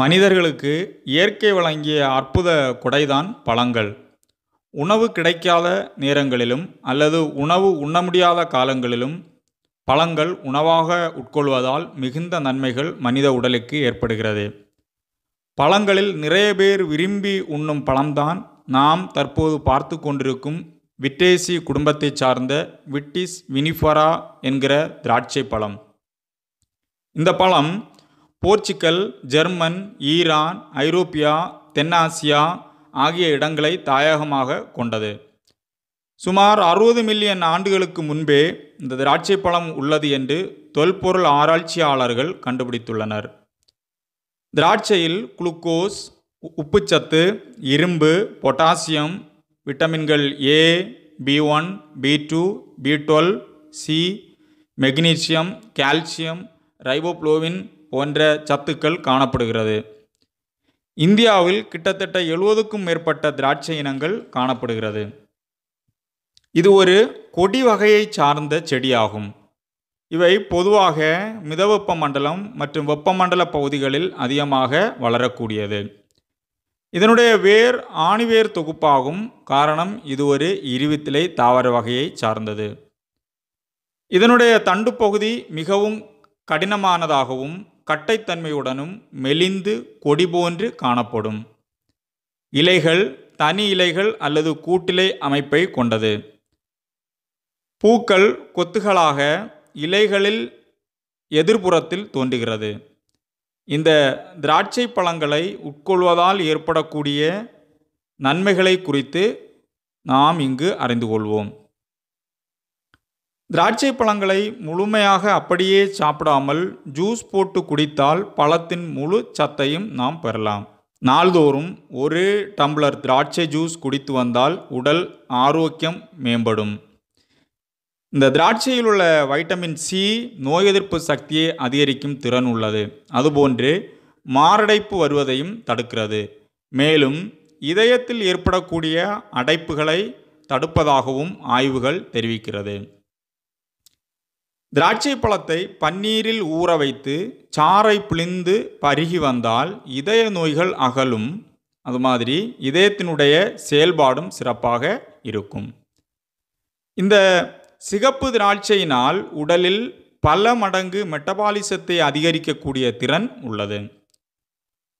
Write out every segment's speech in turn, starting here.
மனிதர்களுக்கு இயற்கை வழங்கிய அற்புத குடைதான் பழங்கள் உணவு கிடைக்காத நேரங்களிலும் அல்லது உணவு உண்ண முடியாத காலங்களிலும் பழங்கள் உணவாக உட்கொள்வதால் மிகுந்த நன்மைகள் மனித உடலுக்கு ஏற்படுகிறது பழங்களில் நிறைய பேர் விரும்பி உண்ணும் பழம்தான் நாம் தற்போது பார்த்து கொண்டிருக்கும் விட்டேசி குடும்பத்தைச் சார்ந்த விட்டிஸ் வினிஃபரா என்கிற திராட்சை பழம் இந்த பழம் போர்ச்சுக்கல் ஜெர்மன் ஈரான் ஐரோப்பியா தென்னாசியா ஆகிய இடங்களை தாயகமாக கொண்டது சுமார் அறுபது மில்லியன் ஆண்டுகளுக்கு முன்பே இந்த திராட்சை பழம் உள்ளது என்று தொல்பொருள் ஆராய்ச்சியாளர்கள் கண்டுபிடித்துள்ளனர் திராட்சையில் குளுக்கோஸ் உப்புச்சத்து இரும்பு பொட்டாசியம் விட்டமின்கள் A B one B two B twelve C magnesium calcium riboflavin போன்ற சத்துக்கள் காணப்படுகிறது இந்தியாவில் கிட்டத்தட்ட எழுபதுக்கும் மேற்பட்ட திராட்சை இனங்கள் காணப்படுகிறது இது ஒரு கொடி வகையை சார்ந்த செடியாகும் இவை பொதுவாக மிதவெப்ப மண்டலம் மற்றும் வெப்பமண்டல பகுதிகளில் அதிகமாக வளரக்கூடியது இதனுடைய வேர் ஆணிவேர் தொகுப்பாகும் காரணம் இது ஒரு இருவித்திலை தாவர வகையை சார்ந்தது இதனுடைய தண்டு பகுதி மிகவும் கடினமானதாகவும் கட்டைத்தன்மையுடனும் மெலிந்து கொடி போன்று காணப்படும் இலைகள் தனி இலைகள் அல்லது கூட்டிலை அமைப்பை கொண்டது பூக்கள் கொத்துகளாக இலைகளில் எதிர்புறத்தில் தோன்றுகிறது இந்த திராட்சை பழங்களை உட்கொள்வதால் ஏற்படக்கூடிய நன்மைகளை குறித்து நாம் இங்கு அறிந்து கொள்வோம் திராட்சை பழங்களை முழுமையாக அப்படியே சாப்பிடாமல் ஜூஸ் போட்டு குடித்தால் பழத்தின் முழு சத்தையும் நாம் பெறலாம் நாள்தோறும் ஒரு டம்ளர் திராட்சை ஜூஸ் குடித்து வந்தால் உடல் ஆரோக்கியம் மேம்படும் இந்த திராட்சையில் உள்ள வைட்டமின் சி நோய் எதிர்ப்பு சக்தியை அதிகரிக்கும் திறன் உள்ளது அதுபோன்று மாரடைப்பு வருவதையும் தடுக்கிறது மேலும் இதயத்தில் ஏற்படக்கூடிய அடைப்புகளை தடுப்பதாகவும் ஆய்வுகள் தெரிவிக்கிறது திராட்சை பழத்தை பன்னீரில் ஊற வைத்து சாறை பிழிந்து பருகி வந்தால் இதய நோய்கள் அகலும் அது மாதிரி இதயத்தினுடைய செயல்பாடும் சிறப்பாக இருக்கும் இந்த சிகப்பு திராட்சையினால் உடலில் பல மடங்கு மெட்டபாலிசத்தை அதிகரிக்கக்கூடிய திறன் உள்ளது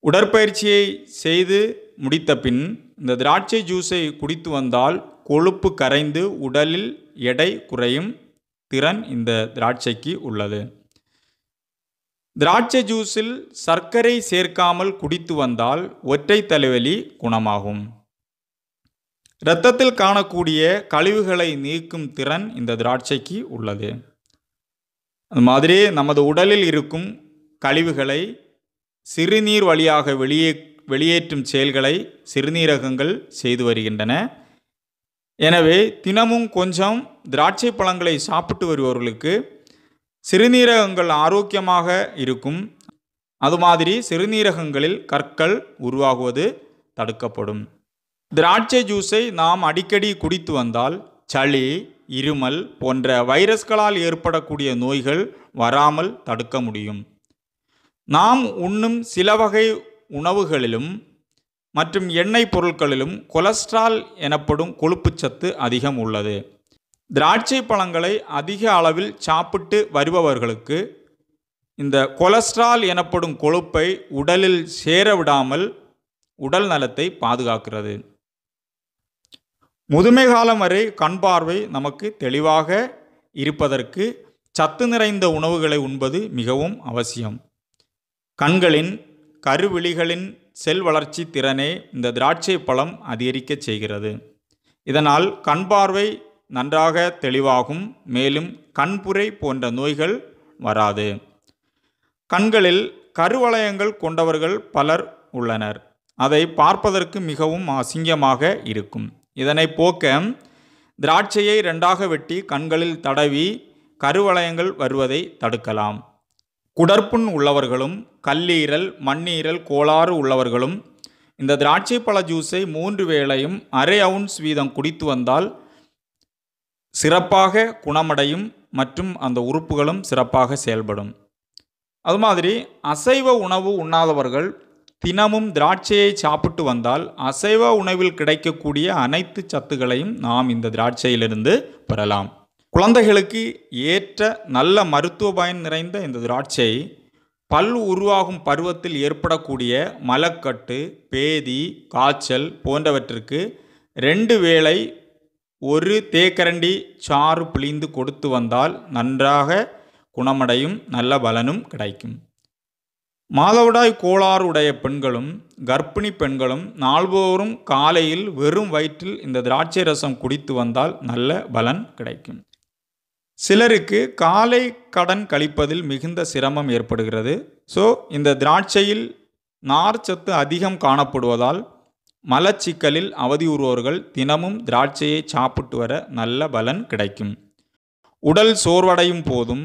உடற்பயிற்சியை செய்து முடித்த பின் இந்த திராட்சை ஜூஸை குடித்து வந்தால் கொழுப்பு கரைந்து உடலில் எடை குறையும் திறன் இந்த திராட்சைக்கு உள்ளது திராட்சை ஜூஸில் சர்க்கரை சேர்க்காமல் குடித்து வந்தால் ஒற்றை தலைவலி குணமாகும் இரத்தத்தில் காணக்கூடிய கழிவுகளை நீக்கும் திறன் இந்த திராட்சைக்கு உள்ளது அது மாதிரி நமது உடலில் இருக்கும் கழிவுகளை சிறுநீர் வழியாக வெளியே வெளியேற்றும் செயல்களை சிறுநீரகங்கள் செய்து வருகின்றன எனவே தினமும் கொஞ்சம் திராட்சை பழங்களை சாப்பிட்டு வருபவர்களுக்கு சிறுநீரகங்கள் ஆரோக்கியமாக இருக்கும் அது மாதிரி சிறுநீரகங்களில் கற்கள் உருவாகுவது தடுக்கப்படும் திராட்சை ஜூஸை நாம் அடிக்கடி குடித்து வந்தால் சளி இருமல் போன்ற வைரஸ்களால் ஏற்படக்கூடிய நோய்கள் வராமல் தடுக்க முடியும் நாம் உண்ணும் சில வகை உணவுகளிலும் மற்றும் எண்ணெய் பொருட்களிலும் கொலஸ்ட்ரால் எனப்படும் கொழுப்பு சத்து அதிகம் உள்ளது திராட்சை பழங்களை அதிக அளவில் சாப்பிட்டு வருபவர்களுக்கு இந்த கொலஸ்ட்ரால் எனப்படும் கொழுப்பை உடலில் சேர விடாமல் உடல் நலத்தை பாதுகாக்கிறது முதுமை காலம் வரை கண் பார்வை நமக்கு தெளிவாக இருப்பதற்கு சத்து நிறைந்த உணவுகளை உண்பது மிகவும் அவசியம் கண்களின் கருவிழிகளின் செல் வளர்ச்சி திறனை இந்த திராட்சை பழம் அதிகரிக்க செய்கிறது இதனால் கண் பார்வை நன்றாக தெளிவாகும் மேலும் கண்புரை போன்ற நோய்கள் வராது கண்களில் கருவளையங்கள் கொண்டவர்கள் பலர் உள்ளனர் அதை பார்ப்பதற்கு மிகவும் அசிங்கமாக இருக்கும் இதனை போக்க திராட்சையை ரெண்டாக வெட்டி கண்களில் தடவி கருவளையங்கள் வருவதை தடுக்கலாம் குடற்புண் உள்ளவர்களும் கல்லீரல் மண்ணீரல் கோளாறு உள்ளவர்களும் இந்த திராட்சை பழ ஜூஸை மூன்று வேளையும் அரை அவுன்ஸ் வீதம் குடித்து வந்தால் சிறப்பாக குணமடையும் மற்றும் அந்த உறுப்புகளும் சிறப்பாக செயல்படும் அது மாதிரி அசைவ உணவு உண்ணாதவர்கள் தினமும் திராட்சையை சாப்பிட்டு வந்தால் அசைவ உணவில் கிடைக்கக்கூடிய அனைத்து சத்துக்களையும் நாம் இந்த திராட்சையிலிருந்து பெறலாம் குழந்தைகளுக்கு ஏற்ற நல்ல மருத்துவ பயன் நிறைந்த இந்த திராட்சை பல் உருவாகும் பருவத்தில் ஏற்படக்கூடிய மலக்கட்டு பேதி காய்ச்சல் போன்றவற்றிற்கு ரெண்டு வேளை ஒரு தேக்கரண்டி சாறு பிழிந்து கொடுத்து வந்தால் நன்றாக குணமடையும் நல்ல பலனும் கிடைக்கும் மாதவிடாய் கோளாறு உடைய பெண்களும் கர்ப்பிணி பெண்களும் நாள்போறும் காலையில் வெறும் வயிற்றில் இந்த திராட்சை ரசம் குடித்து வந்தால் நல்ல பலன் கிடைக்கும் சிலருக்கு காலை கடன் கழிப்பதில் மிகுந்த சிரமம் ஏற்படுகிறது ஸோ இந்த திராட்சையில் நார் சத்து அதிகம் காணப்படுவதால் மலச்சிக்கலில் அவதியுறுவோர்கள் தினமும் திராட்சையை சாப்பிட்டு வர நல்ல பலன் கிடைக்கும் உடல் சோர்வடையும் போதும்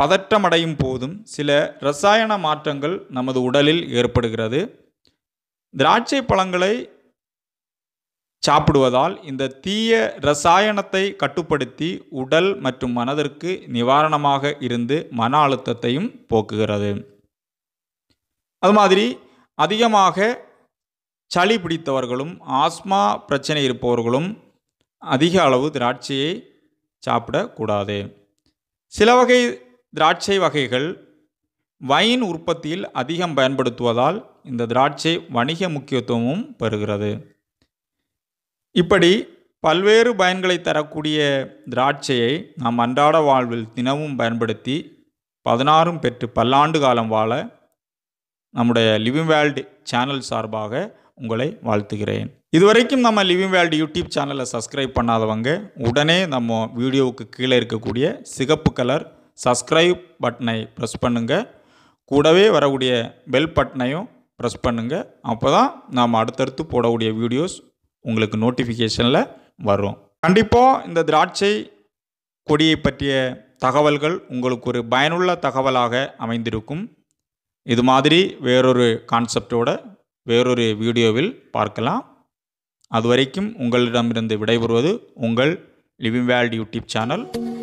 பதற்றமடையும் போதும் சில ரசாயன மாற்றங்கள் நமது உடலில் ஏற்படுகிறது திராட்சை பழங்களை சாப்பிடுவதால் இந்த தீய ரசாயனத்தை கட்டுப்படுத்தி உடல் மற்றும் மனதிற்கு நிவாரணமாக இருந்து மன அழுத்தத்தையும் போக்குகிறது அது மாதிரி அதிகமாக சளி பிடித்தவர்களும் ஆஸ்மா பிரச்சனை இருப்பவர்களும் அதிக அளவு திராட்சையை சாப்பிடக்கூடாது சில வகை திராட்சை வகைகள் வைன் உற்பத்தியில் அதிகம் பயன்படுத்துவதால் இந்த திராட்சை வணிக முக்கியத்துவமும் பெறுகிறது இப்படி பல்வேறு பயன்களை தரக்கூடிய திராட்சையை நாம் அன்றாட வாழ்வில் தினமும் பயன்படுத்தி பதினாறும் பெற்று பல்லாண்டு காலம் வாழ நம்முடைய லிவிங் வேல்டு சேனல் சார்பாக உங்களை வாழ்த்துகிறேன் இதுவரைக்கும் நம்ம லிவிங் வேல்டு யூடியூப் சேனலை சப்ஸ்கிரைப் பண்ணாதவங்க உடனே நம்ம வீடியோவுக்கு கீழே இருக்கக்கூடிய சிகப்பு கலர் சப்ஸ்கிரைப் பட்டனை ப்ரெஸ் பண்ணுங்கள் கூடவே வரக்கூடிய பெல் பட்டனையும் ப்ரெஸ் பண்ணுங்கள் அப்போ தான் நாம் அடுத்தடுத்து போடக்கூடிய வீடியோஸ் உங்களுக்கு நோட்டிஃபிகேஷனில் வரும் கண்டிப்பாக இந்த திராட்சை கொடியை பற்றிய தகவல்கள் உங்களுக்கு ஒரு பயனுள்ள தகவலாக அமைந்திருக்கும் இது மாதிரி வேறொரு கான்செப்டோட வேறொரு வீடியோவில் பார்க்கலாம் அது வரைக்கும் உங்களிடமிருந்து விடைபெறுவது உங்கள் லிவிங் வேல்ட் யூடியூப் சேனல்